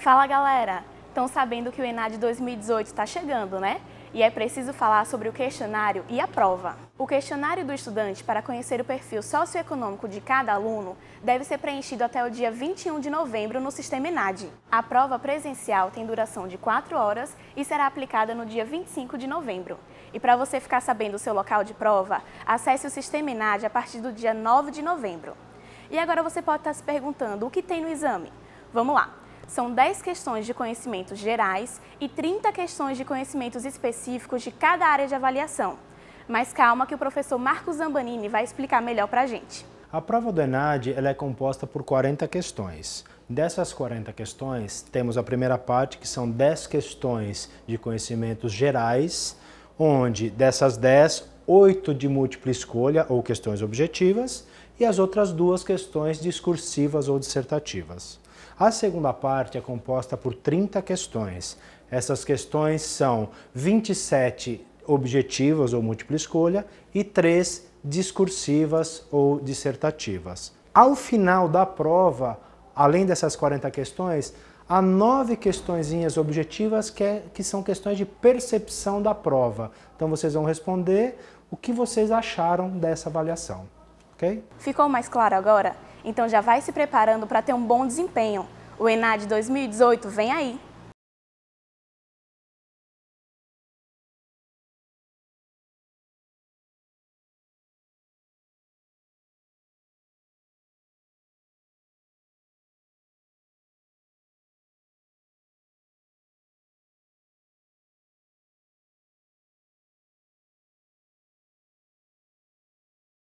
Fala galera! Estão sabendo que o ENAD 2018 está chegando, né? E é preciso falar sobre o questionário e a prova. O questionário do estudante para conhecer o perfil socioeconômico de cada aluno deve ser preenchido até o dia 21 de novembro no sistema ENAD. A prova presencial tem duração de 4 horas e será aplicada no dia 25 de novembro. E para você ficar sabendo o seu local de prova, acesse o sistema ENAD a partir do dia 9 de novembro. E agora você pode estar tá se perguntando o que tem no exame. Vamos lá! São 10 questões de conhecimentos gerais e 30 questões de conhecimentos específicos de cada área de avaliação. Mas calma que o professor Marcos Zambanini vai explicar melhor para a gente. A prova do ENAD ela é composta por 40 questões. Dessas 40 questões, temos a primeira parte, que são 10 questões de conhecimentos gerais, onde dessas 10, 8 de múltipla escolha ou questões objetivas e as outras duas questões discursivas ou dissertativas. A segunda parte é composta por 30 questões. Essas questões são 27 objetivas ou múltipla escolha e 3 discursivas ou dissertativas. Ao final da prova, além dessas 40 questões, há nove questõezinhas objetivas que, é, que são questões de percepção da prova. Então vocês vão responder o que vocês acharam dessa avaliação, ok? Ficou mais claro agora? Então já vai se preparando para ter um bom desempenho. O ENAD 2018 vem aí!